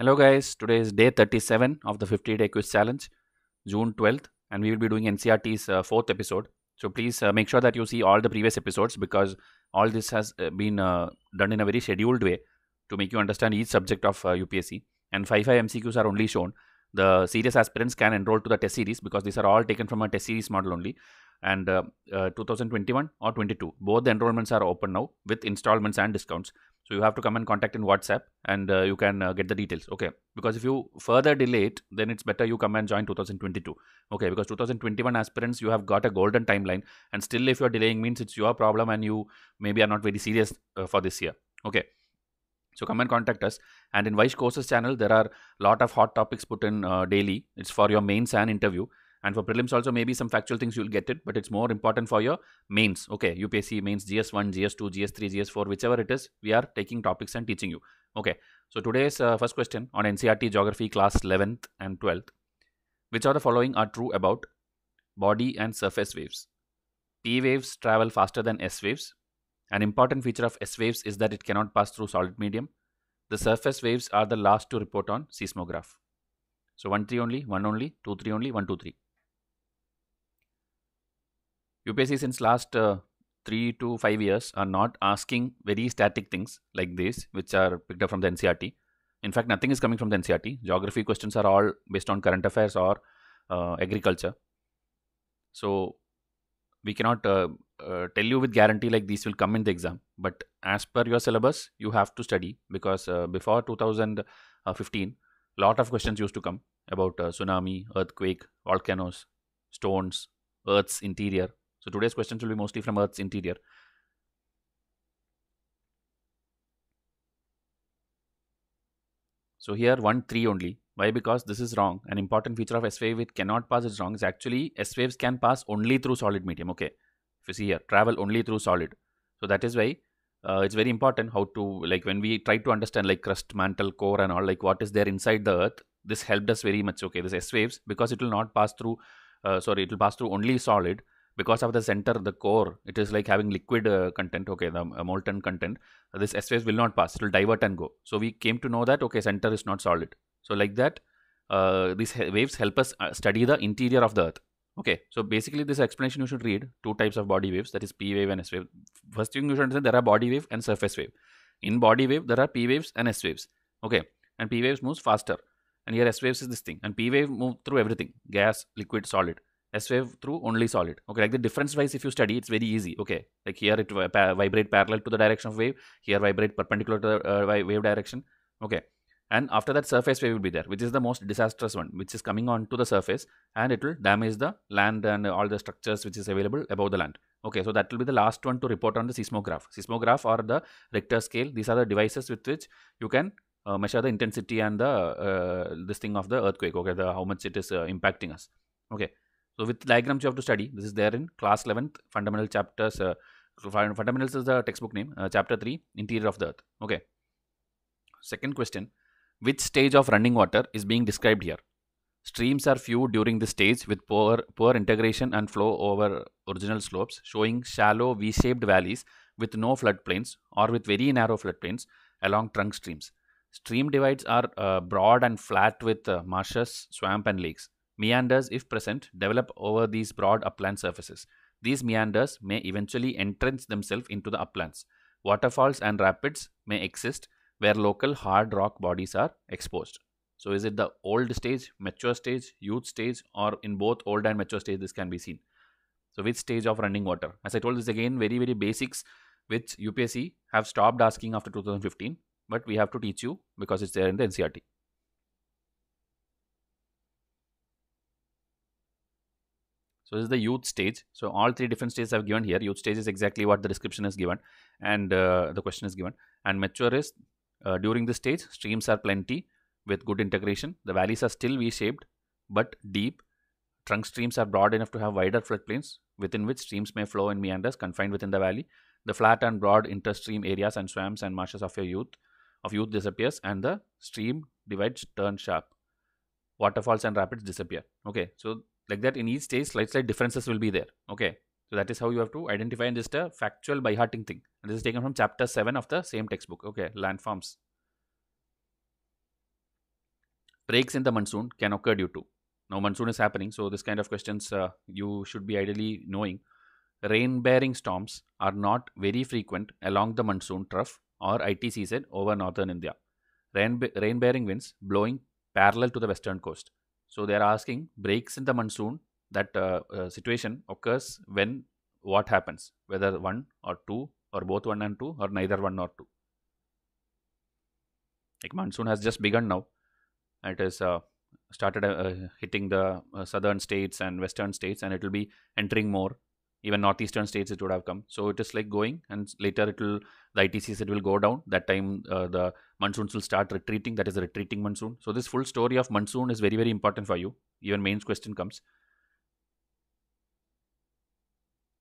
Hello guys, today is day 37 of the 50 day quiz challenge, June 12th, and we will be doing NCRT's uh, fourth episode. So please uh, make sure that you see all the previous episodes because all this has uh, been uh, done in a very scheduled way to make you understand each subject of UPSC. Uh, and 5 5 MCQs are only shown. The serious aspirants can enroll to the test series because these are all taken from a test series model only. And uh, 2021 or 22, both the enrollments are open now with installments and discounts. So you have to come and contact in WhatsApp and uh, you can uh, get the details. Okay. Because if you further delay it, then it's better you come and join 2022. Okay. Because 2021 aspirants, you have got a golden timeline. And still, if you're delaying, means it's your problem and you maybe are not very serious uh, for this year. Okay. So come and contact us. And in Vice Courses channel, there are lot of hot topics put in uh, daily. It's for your mains and interview and for prelims also maybe some factual things you'll get it but it's more important for your mains okay upsc mains gs1 gs2 gs3 gs4 whichever it is we are taking topics and teaching you okay so today's uh, first question on ncrt geography class 11th and 12th which of the following are true about body and surface waves p waves travel faster than s waves an important feature of s waves is that it cannot pass through solid medium the surface waves are the last to report on seismograph so 1 3 only 1 only 2 3 only 1 2 3 UPSC since last uh, three to five years are not asking very static things like this, which are picked up from the NCRT. In fact, nothing is coming from the NCRT. Geography questions are all based on current affairs or uh, agriculture. So we cannot uh, uh, tell you with guarantee like these will come in the exam. But as per your syllabus, you have to study because uh, before 2015, lot of questions used to come about uh, tsunami, earthquake, volcanoes, stones, Earth's interior, so today's questions will be mostly from Earth's interior. So here 1, 3 only. Why? Because this is wrong. An important feature of S-wave it cannot pass is wrong. Is actually S-waves can pass only through solid medium. Okay. If you see here, travel only through solid. So that is why uh, it's very important how to like when we try to understand like crust, mantle, core and all like what is there inside the earth. This helped us very much. Okay. This S-waves because it will not pass through, uh, sorry, it will pass through only solid because of the center, the core, it is like having liquid uh, content, okay, the uh, molten content. This S phase will not pass, it will divert and go. So we came to know that, okay, center is not solid. So like that, uh, these waves help us uh, study the interior of the earth. Okay, so basically this explanation you should read, two types of body waves, that is P wave and S wave. First thing you should understand, there are body wave and surface wave. In body wave, there are P waves and S waves. Okay, and P waves moves faster. And here S waves is this thing. And P wave moves through everything, gas, liquid, solid S wave through only solid. Okay, like the difference wise, if you study, it's very easy. Okay, like here it vibrate parallel to the direction of wave. Here vibrate perpendicular to the uh, wave direction. Okay, and after that surface wave will be there, which is the most disastrous one, which is coming on to the surface and it will damage the land and all the structures which is available above the land. Okay, so that will be the last one to report on the seismograph. Seismograph or the Richter scale. These are the devices with which you can uh, measure the intensity and the uh, this thing of the earthquake. Okay, the how much it is uh, impacting us. Okay. So with diagrams you have to study. This is there in class 11th fundamental chapters. Uh, fundamentals is the textbook name. Uh, chapter 3 interior of the earth. Okay. Second question. Which stage of running water is being described here? Streams are few during this stage with poor, poor integration and flow over original slopes showing shallow V-shaped valleys with no floodplains or with very narrow floodplains along trunk streams. Stream divides are uh, broad and flat with uh, marshes, swamp and lakes. Meanders, if present, develop over these broad upland surfaces. These meanders may eventually entrench themselves into the uplands. Waterfalls and rapids may exist where local hard rock bodies are exposed. So is it the old stage, mature stage, youth stage or in both old and mature stage this can be seen. So which stage of running water? As I told this again very very basics which UPSC have stopped asking after 2015 but we have to teach you because it's there in the NCRT. So this is the youth stage. So all three different stages I've given here. Youth stage is exactly what the description is given and uh, the question is given. And mature is uh, during this stage, streams are plenty with good integration. The valleys are still V-shaped but deep. Trunk streams are broad enough to have wider floodplains within which streams may flow in meanders confined within the valley. The flat and broad interstream areas and swamps and marshes of your youth of youth disappears and the stream divides turn sharp. Waterfalls and rapids disappear. Okay, so like that in each stage slight slight differences will be there okay so that is how you have to identify and just a factual by hearting thing and this is taken from chapter 7 of the same textbook okay landforms breaks in the monsoon can occur due to now monsoon is happening so this kind of questions uh, you should be ideally knowing rain bearing storms are not very frequent along the monsoon trough or itcz over northern india rain, rain bearing winds blowing parallel to the western coast so they are asking breaks in the monsoon that uh, uh, situation occurs when what happens whether one or two or both one and two or neither one or two. Like monsoon has just begun now. It has uh, started uh, hitting the uh, southern states and western states and it will be entering more even northeastern states it would have come so it is like going and later it will the itc it will go down that time uh, the monsoons will start retreating that is a retreating monsoon so this full story of monsoon is very very important for you even mains question comes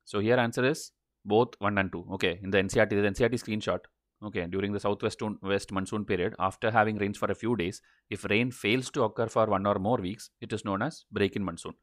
so here answer is both 1 and 2 okay in the ncrt the ncrt screenshot okay during the southwest west monsoon period after having rains for a few days if rain fails to occur for one or more weeks it is known as break in monsoon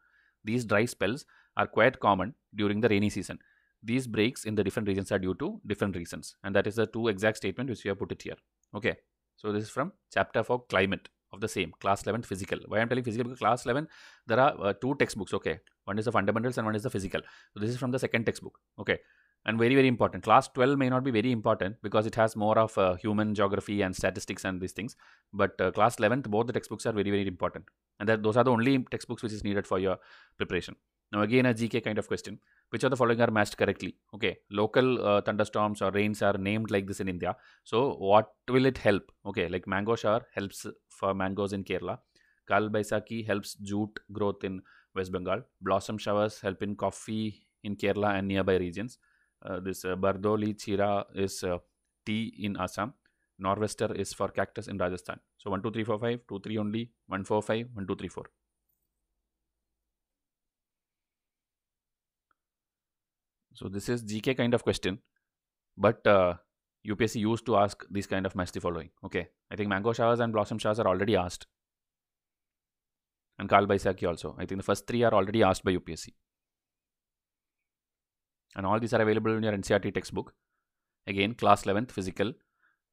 these dry spells are quite common during the rainy season. These breaks in the different regions are due to different reasons. And that is the two exact statement which we have put it here. Okay. So this is from chapter for climate of the same class 11 physical. Why I'm telling physical because class 11 there are uh, two textbooks. Okay. One is the fundamentals and one is the physical. So this is from the second textbook. Okay and very very important class 12 may not be very important because it has more of uh, human geography and statistics and these things but uh, class 11th both the textbooks are very very important and that those are the only textbooks which is needed for your preparation now again a gk kind of question which of the following are matched correctly okay local uh, thunderstorms or rains are named like this in india so what will it help okay like mango shower helps for mangoes in kerala kalbaisaki helps jute growth in west bengal blossom showers help in coffee in kerala and nearby regions uh, this uh, Bardoli Chira is uh, tea in Assam. Norwester is for cactus in Rajasthan. So 1, 2, 3, 4, 5, 2, 3 only, 1, 4, 5, 1, 2, 3, 4. So this is GK kind of question, but uh, UPSC used to ask these kind of match the following. Okay, I think mango showers and blossom showers are already asked, and Karl Baisaki also. I think the first three are already asked by UPSC and all these are available in your NCRT textbook. Again, class 11th physical,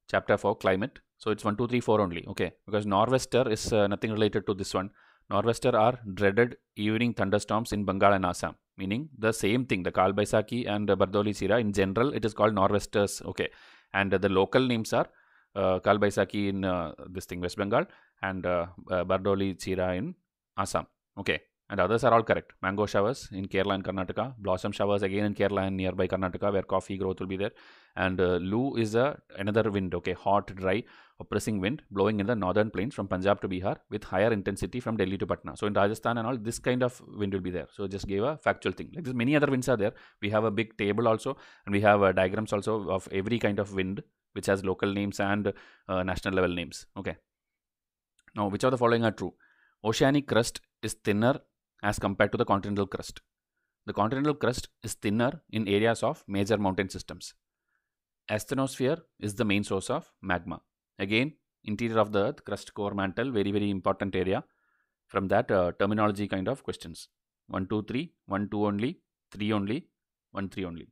chapter 4 climate. So it's 1, 2, 3, 4 only. Okay, because Norwester is uh, nothing related to this one. Norwester are dreaded evening thunderstorms in Bengal and Assam, meaning the same thing. The Kalbaisaki and uh, Bardoli Sira, in general, it is called Norwesters. Okay, and uh, the local names are uh, Kalbaisaki in uh, this thing West Bengal and uh, uh Bardoli Sira in Assam. Okay, and others are all correct. Mango showers in Kerala and Karnataka, blossom showers again in Kerala and nearby Karnataka where coffee growth will be there. And uh, Lu is a, another wind, okay, hot, dry, oppressing wind blowing in the northern plains from Punjab to Bihar with higher intensity from Delhi to Patna. So in Rajasthan and all, this kind of wind will be there. So just gave a factual thing. Like this, many other winds are there. We have a big table also and we have uh, diagrams also of every kind of wind which has local names and uh, national level names, okay. Now, which of the following are true? Oceanic crust is thinner as compared to the continental crust. The continental crust is thinner in areas of major mountain systems. Asthenosphere is the main source of magma. Again, interior of the earth, crust core mantle, very, very important area. From that, uh, terminology kind of questions. 1, 2, 3, 1, 2 only, 3 only, 1, 3 only.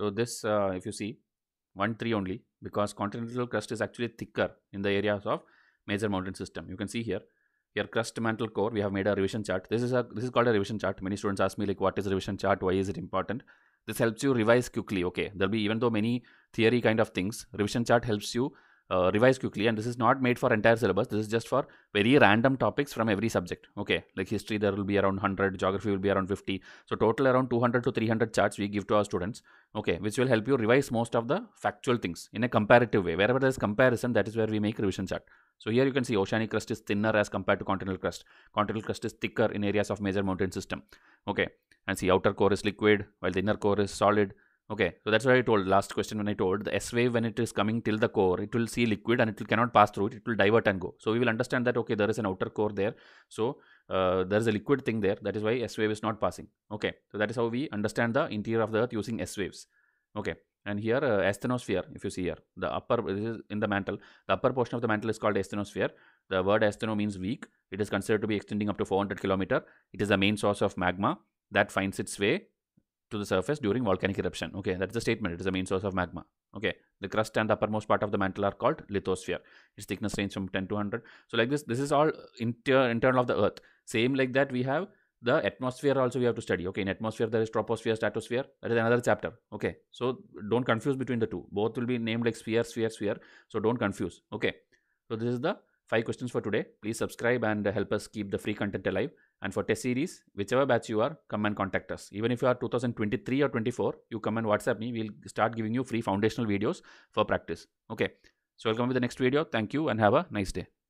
So this, uh, if you see, 1 3 only because continental crust is actually thicker in the areas of major mountain system. You can see here, here crust mantle core, we have made a revision chart. This is a this is called a revision chart. Many students ask me like what is revision chart, why is it important? This helps you revise quickly. Okay, there'll be even though many theory kind of things, revision chart helps you uh, revise quickly and this is not made for entire syllabus this is just for very random topics from every subject okay like history there will be around 100 geography will be around 50 so total around 200 to 300 charts we give to our students okay which will help you revise most of the factual things in a comparative way wherever there is comparison that is where we make revision chart so here you can see oceanic crust is thinner as compared to continental crust continental crust is thicker in areas of major mountain system okay and see outer core is liquid while the inner core is solid Okay, so that's what I told last question when I told the S wave when it is coming till the core, it will see liquid and it will cannot pass through it, it will divert and go. So we will understand that okay, there is an outer core there. So uh, there is a liquid thing there. That is why S wave is not passing. Okay, so that is how we understand the interior of the Earth using S waves. Okay, and here uh, asthenosphere. If you see here, the upper this is in the mantle. The upper portion of the mantle is called asthenosphere. The word astheno means weak. It is considered to be extending up to 400 kilometer. It is the main source of magma that finds its way to the surface during volcanic eruption. Okay, that's the statement. It is the main source of magma. Okay, the crust and the uppermost part of the mantle are called lithosphere. Its thickness range from 10 to 100. So like this, this is all inter internal of the earth. Same like that we have the atmosphere also we have to study. Okay, in atmosphere there is troposphere, stratosphere. That is another chapter. Okay, so don't confuse between the two. Both will be named like sphere, sphere, sphere. So don't confuse. Okay, so this is the five questions for today. Please subscribe and help us keep the free content alive. And for test series, whichever batch you are, come and contact us. Even if you are 2023 or 24, you come and WhatsApp me. We'll start giving you free foundational videos for practice. Okay. So welcome to with the next video. Thank you and have a nice day.